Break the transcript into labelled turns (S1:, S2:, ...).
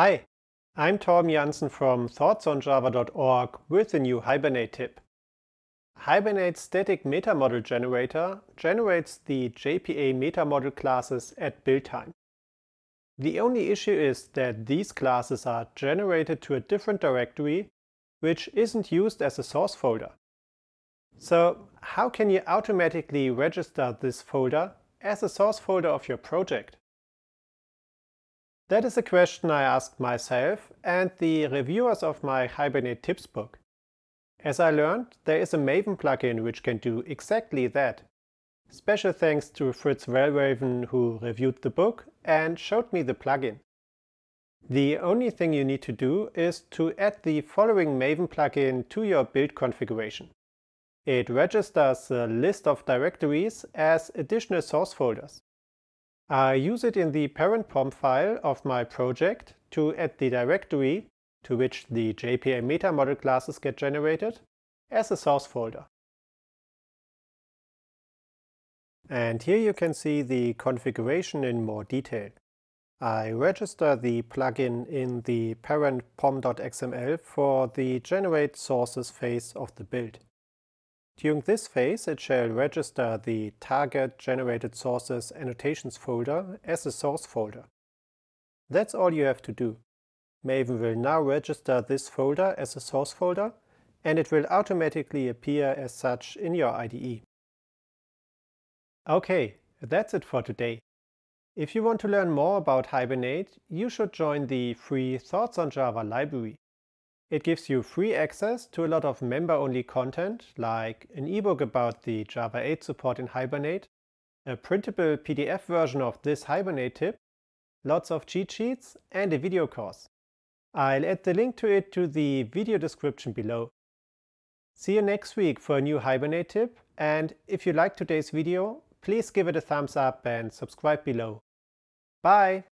S1: Hi, I'm Tom Janssen from thoughtsonjava.org with a new Hibernate tip. Hibernate's static meta model generator generates the JPA meta model classes at build time. The only issue is that these classes are generated to a different directory, which isn't used as a source folder. So how can you automatically register this folder as a source folder of your project? That is a question I asked myself and the reviewers of my Hibernate tips book. As I learned, there is a Maven plugin which can do exactly that. Special thanks to Fritz Wellraven who reviewed the book and showed me the plugin. The only thing you need to do is to add the following Maven plugin to your build configuration. It registers a list of directories as additional source folders. I use it in the parent POM file of my project to add the directory to which the JPA metamodel classes get generated as a source folder. And here you can see the configuration in more detail. I register the plugin in the parent pom.xml for the generate sources phase of the build. During this phase, it shall register the target generated sources annotations folder as a source folder. That's all you have to do. Maven will now register this folder as a source folder, and it will automatically appear as such in your IDE. Okay, that's it for today. If you want to learn more about Hibernate, you should join the free Thoughts on Java library. It gives you free access to a lot of member-only content, like an ebook about the Java 8 support in Hibernate, a printable PDF version of this Hibernate tip, lots of cheat sheets, and a video course. I'll add the link to it to the video description below. See you next week for a new Hibernate tip, and if you liked today's video, please give it a thumbs up and subscribe below. Bye!